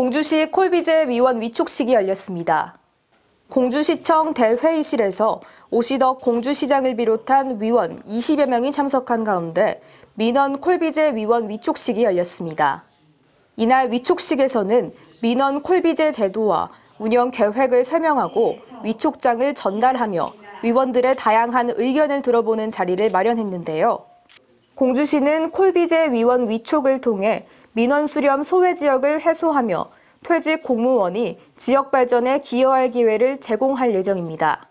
공주시 콜비제 위원 위촉식이 열렸습니다. 공주시청 대회의실에서 오시덕 공주시장을 비롯한 위원 20여 명이 참석한 가운데 민원 콜비제 위원 위촉식이 열렸습니다. 이날 위촉식에서는 민원 콜비제 제도와 운영 계획을 설명하고 위촉장을 전달하며 위원들의 다양한 의견을 들어보는 자리를 마련했는데요. 공주시는 콜비제 위원 위촉을 통해 민원 수렴 소외 지역을 해소하며 퇴직 공무원이 지역 발전에 기여할 기회를 제공할 예정입니다.